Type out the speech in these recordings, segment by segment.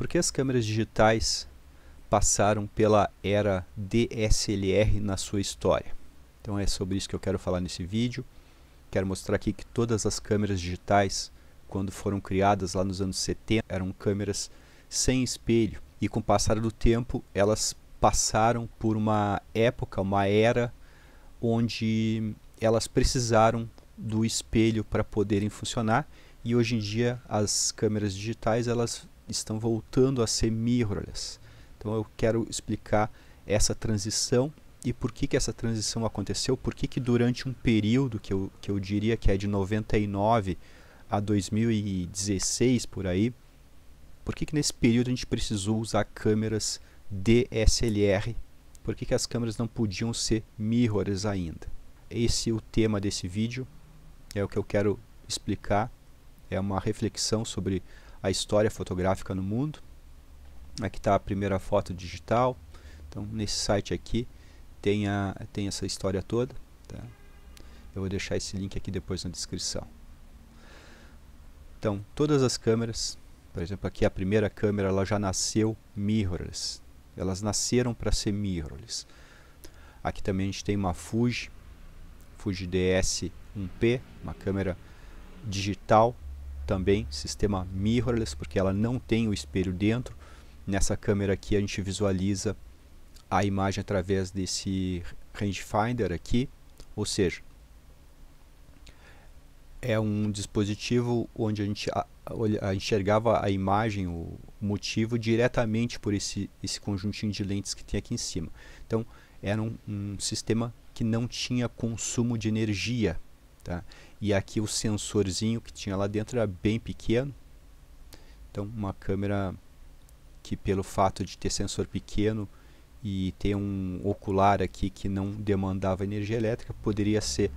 por que as câmeras digitais passaram pela era DSLR na sua história? Então é sobre isso que eu quero falar nesse vídeo. Quero mostrar aqui que todas as câmeras digitais, quando foram criadas lá nos anos 70, eram câmeras sem espelho e com o passar do tempo elas passaram por uma época, uma era onde elas precisaram do espelho para poderem funcionar e hoje em dia as câmeras digitais elas estão voltando a ser mirrorless. Então eu quero explicar essa transição e por que, que essa transição aconteceu, por que, que durante um período que eu, que eu diria que é de 99 a 2016 por aí, por que, que nesse período a gente precisou usar câmeras DSLR? Por que, que as câmeras não podiam ser mirrors ainda? Esse é o tema desse vídeo, é o que eu quero explicar, é uma reflexão sobre a história fotográfica no mundo. Aqui está a primeira foto digital. Então, nesse site aqui tem, a, tem essa história toda. Tá? Eu vou deixar esse link aqui depois na descrição. Então, todas as câmeras, por exemplo, aqui a primeira câmera ela já nasceu mirrorless. Elas nasceram para ser mirrorless. Aqui também a gente tem uma Fuji, Fuji DS 1P, uma câmera digital também, sistema mirrorless, porque ela não tem o espelho dentro. Nessa câmera aqui a gente visualiza a imagem através desse rangefinder aqui, ou seja, é um dispositivo onde a gente a, a, enxergava a imagem, o motivo, diretamente por esse, esse conjuntinho de lentes que tem aqui em cima. Então, era um, um sistema que não tinha consumo de energia Tá? E aqui o sensorzinho que tinha lá dentro era bem pequeno. Então uma câmera que pelo fato de ter sensor pequeno e ter um ocular aqui que não demandava energia elétrica, poderia ser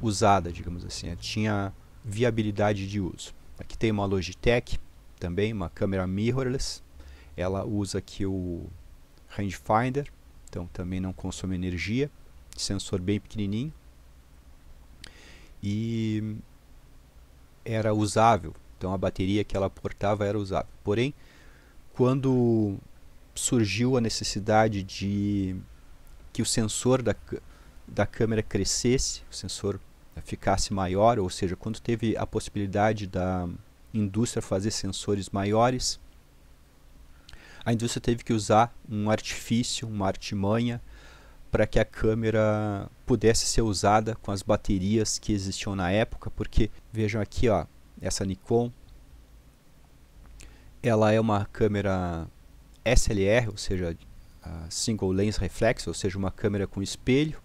usada, digamos assim. Tinha viabilidade de uso. Aqui tem uma Logitech também, uma câmera mirrorless. Ela usa aqui o rangefinder, então também não consome energia. Sensor bem pequenininho e era usável. Então a bateria que ela portava era usável. Porém, quando surgiu a necessidade de que o sensor da, da câmera crescesse, o sensor ficasse maior, ou seja, quando teve a possibilidade da indústria fazer sensores maiores, a indústria teve que usar um artifício, uma artimanha, para que a câmera pudesse ser usada com as baterias que existiam na época, porque vejam aqui, ó, essa Nikon, ela é uma câmera SLR, ou seja, single lens reflex, ou seja, uma câmera com espelho,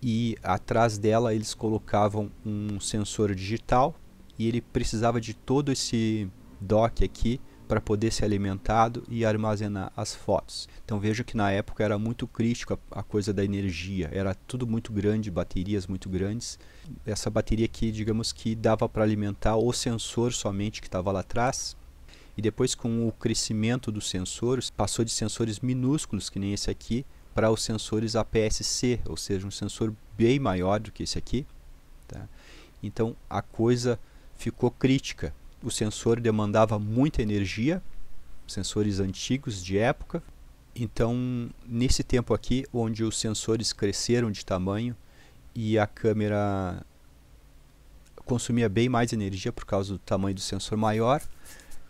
e atrás dela eles colocavam um sensor digital e ele precisava de todo esse dock aqui para poder ser alimentado e armazenar as fotos. Então veja que na época era muito crítico a, a, coisa da energia, era tudo muito grande, baterias muito grandes. Essa bateria que digamos que dava para alimentar o sensor somente que estava lá atrás. E depois com o crescimento dos sensores, passou de sensores minúsculos que nem esse aqui para os sensores APS-C, ou seja, um sensor bem maior do que esse aqui. Tá? Então a coisa ficou crítica o sensor demandava muita energia, sensores antigos de época. Então, nesse tempo aqui, onde os sensores cresceram de tamanho e a câmera consumia bem mais energia por causa do tamanho do sensor maior,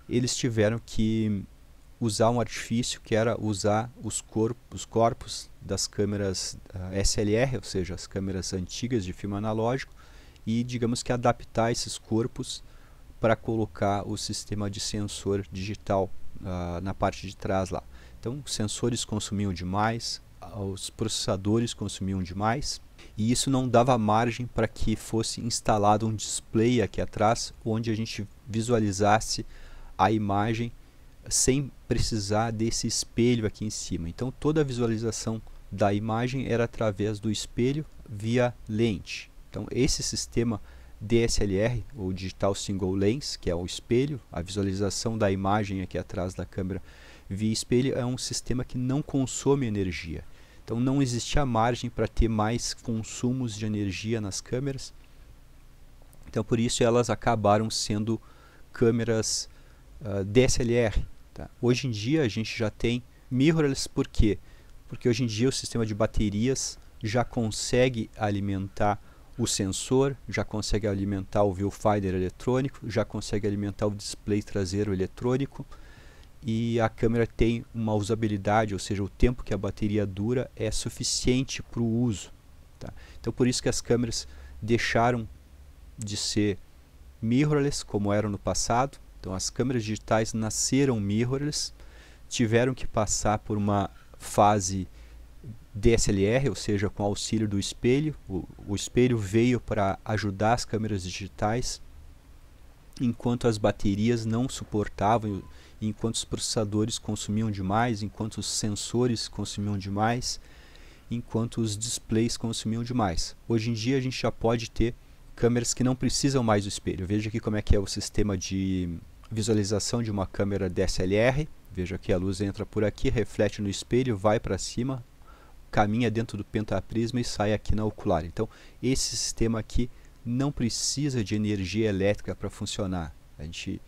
eles tiveram que usar um artifício que era usar os corpos, os corpos das câmeras ah, SLR, ou seja, as câmeras antigas de filme analógico, e digamos que adaptar esses corpos para colocar o sistema de sensor digital uh, na parte de trás lá. Então, os sensores consumiam demais, ah, os processadores consumiam demais, e isso não dava margem para que fosse instalado um display aqui atrás, onde a gente visualizasse a imagem sem precisar desse espelho aqui em cima. Então, toda a visualização da imagem era através do espelho via lente. Então, esse sistema DSLR, ou Digital Single Lens, que é o espelho, a visualização da imagem aqui atrás da câmera via espelho, é um sistema que não consome energia. Então não existia margem para ter mais consumos de energia nas câmeras. Então por isso elas acabaram sendo câmeras uh, ah, DSLR. Tá? Hoje em dia a gente já tem mirrorless, por quê? Porque hoje em dia o sistema de baterias já consegue alimentar o sensor, já consegue alimentar o viewfinder eletrônico, já consegue alimentar o display traseiro eletrônico e a câmera tem uma usabilidade, ou seja, o tempo que a bateria dura é suficiente para o uso. Tá? Então por isso que as câmeras deixaram de ser mirrorless como eram no passado. Então as câmeras digitais nasceram mirrorless, tiveram que passar por uma fase DSLR, ou seja, com auxílio do espelho. O, o espelho veio para ajudar as câmeras digitais, enquanto as baterias não suportavam, enquanto os processadores consumiam demais, enquanto os sensores consumiam demais, enquanto os displays consumiam demais. Hoje em dia a gente já pode ter câmeras que não precisam mais do espelho. Veja aqui como é que é o sistema de visualização de uma câmera DSLR. Veja que a luz entra por aqui, reflete no espelho, vai para cima, caminha dentro do pentaprisma e sai aqui na ocular. Então, esse sistema aqui não precisa de energia elétrica para funcionar. A gente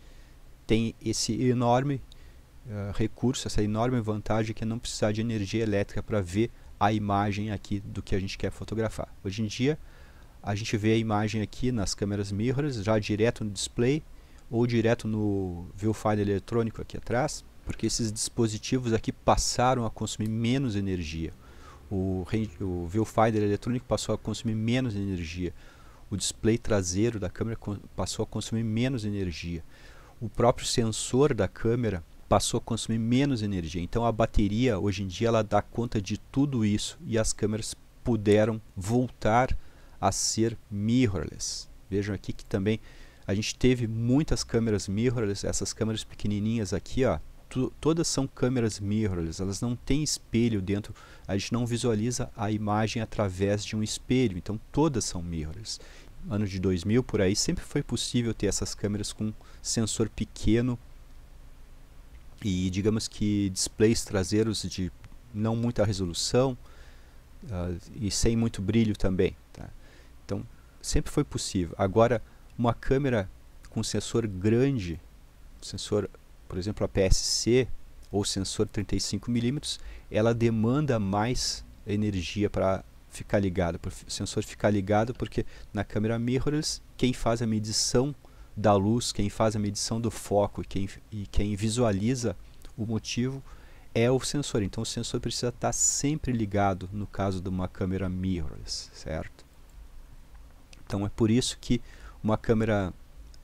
tem esse enorme uh, recurso, essa enorme vantagem que é não precisar de energia elétrica para ver a imagem aqui do que a gente quer fotografar. Hoje em dia, a gente vê a imagem aqui nas câmeras mirrors já direto no display ou direto no viewfinder eletrônico aqui atrás, porque esses dispositivos aqui passaram a consumir menos energia. O, o viewfinder eletrônico passou a consumir menos energia. O display traseiro da câmera passou a consumir menos energia. O próprio sensor da câmera passou a consumir menos energia. Então a bateria hoje em dia ela dá conta de tudo isso e as câmeras puderam voltar a ser mirrorless. Vejam aqui que também a gente teve muitas câmeras mirrorless, essas câmeras pequenininhas aqui, ó, todas são câmeras mirrorless, elas não têm espelho dentro, a gente não visualiza a imagem através de um espelho, então todas são mirrorless. Ano de 2000 por aí sempre foi possível ter essas câmeras com sensor pequeno e digamos que displays traseiros de não muita resolução uh, e sem muito brilho também. Tá? Então sempre foi possível. Agora uma câmera com sensor grande, sensor por exemplo, a PSC ou sensor 35mm, ela demanda mais energia para ficar ligado, para o sensor ficar ligado, porque na câmera mirrorless, quem faz a medição da luz, quem faz a medição do foco quem, e quem visualiza o motivo é o sensor. Então o sensor precisa estar tá sempre ligado no caso de uma câmera mirrorless, certo? Então é por isso que uma câmera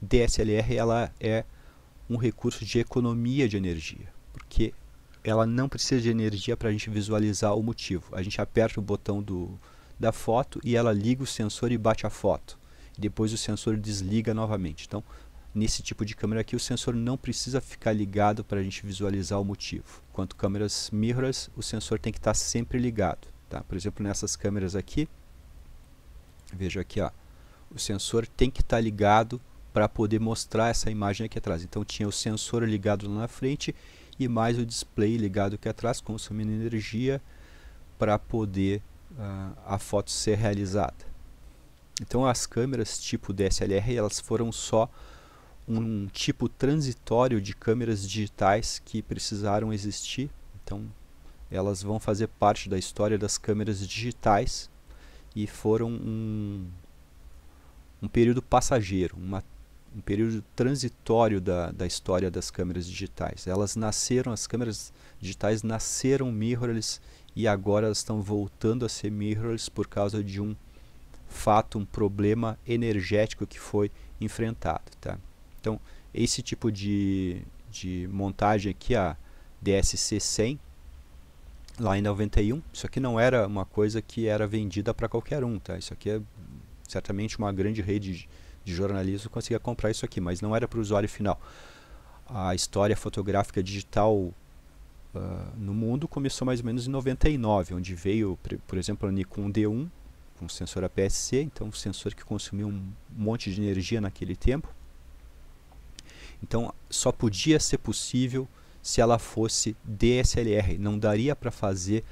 DSLR ela é um recurso de economia de energia, porque ela não precisa de energia para a gente visualizar o motivo. A gente aperta o botão do, da foto e ela liga o sensor e bate a foto. Depois o sensor desliga novamente. Então, nesse tipo de câmera aqui, o sensor não precisa ficar ligado para a gente visualizar o motivo. Quanto câmeras mirrors, o sensor tem que estar tá sempre ligado. Tá? Por exemplo, nessas câmeras aqui, veja aqui, ó, o sensor tem que estar tá ligado para poder mostrar essa imagem aqui atrás. Então tinha o sensor ligado lá na frente e mais o display ligado aqui atrás, consumindo energia para poder uh, a foto ser realizada. Então as câmeras tipo DSLR elas foram só um tipo transitório de câmeras digitais que precisaram existir. Então elas vão fazer parte da história das câmeras digitais e foram um, um período passageiro, uma um período transitório da, da história das câmeras digitais. Elas nasceram, as câmeras digitais nasceram mirrorless e agora elas estão voltando a ser mirrorless por causa de um fato, um problema energético que foi enfrentado. Tá? Então, esse tipo de, de montagem aqui, a DSC-100, lá em 91, isso aqui não era uma coisa que era vendida para qualquer um. Tá? Isso aqui é certamente uma grande rede de jornalismo conseguia comprar isso aqui, mas não era para o usuário final. A história fotográfica digital Uh, no mundo começou mais ou menos em 99, onde veio, por exemplo, a Nikon D1 com sensor APS-C, então um sensor que consumiu um monte de energia naquele tempo. Então só podia ser possível se ela fosse DSLR, não daria para fazer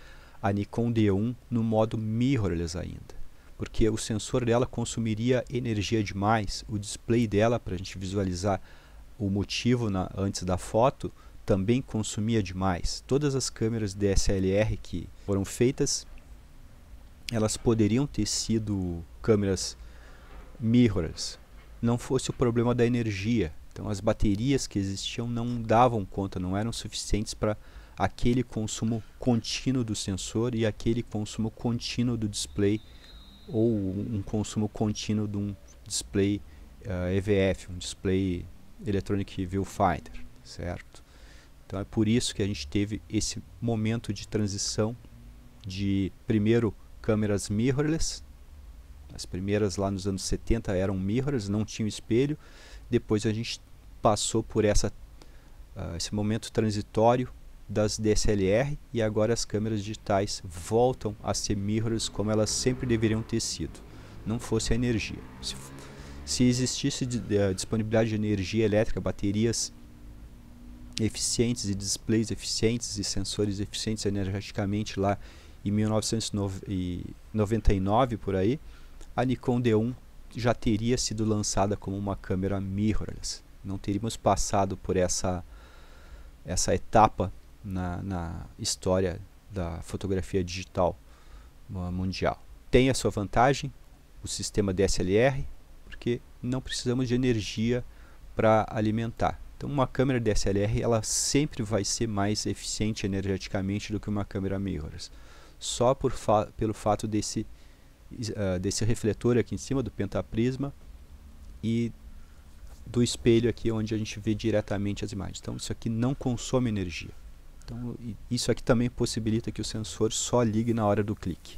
a Nikon D1 no modo mirrorless ainda porque o sensor dela consumiria energia demais. O display dela, para a gente visualizar o motivo na, antes da foto, também consumia demais. Todas as câmeras DSLR que foram feitas, elas poderiam ter sido câmeras mirrors. Não fosse o problema da energia. Então as baterias que existiam não davam conta, não eram suficientes para aquele consumo contínuo do sensor e aquele consumo contínuo do display ou um consumo contínuo de um display uh, eh, EVF, um display Electronic Viewfinder, certo? Então é por isso que a gente teve esse momento de transição de primeiro câmeras mirrorless, as primeiras lá nos anos 70 eram mirrorless, não tinham espelho, depois a gente passou por essa, uh, esse momento transitório das DSLR e agora as câmeras digitais voltam a ser mirrors como elas sempre deveriam ter sido, não fosse a energia. Se, se existisse de, de, eh, disponibilidade de energia elétrica, baterias eficientes e displays eficientes e sensores eficientes energeticamente lá em 1999 por aí, a Nikon D1 já teria sido lançada como uma câmera mirrorless. Não teríamos passado por essa essa etapa na, na história da fotografia digital ah, mundial. Tem a sua vantagem, o sistema DSLR, porque não precisamos de energia para alimentar. Então, uma câmera DSLR ela sempre vai ser mais eficiente energeticamente do que uma câmera mirrorless, só por fa pelo fato desse uh, desse refletor aqui em cima do pentaprisma e do espelho aqui onde a gente vê diretamente as imagens. Então, isso aqui não consome energia. Então, isso aqui também possibilita que o sensor só ligue na hora do clique.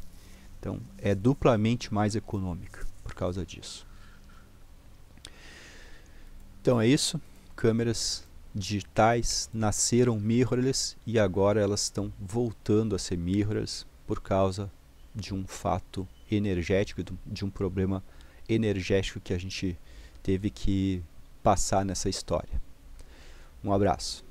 Então, é duplamente mais econômica por causa disso. Então é isso. Câmeras digitais nasceram mirrorless e agora elas estão voltando a ser mirrorless por causa de um fato energético, de um problema energético que a gente teve que passar nessa história. Um abraço.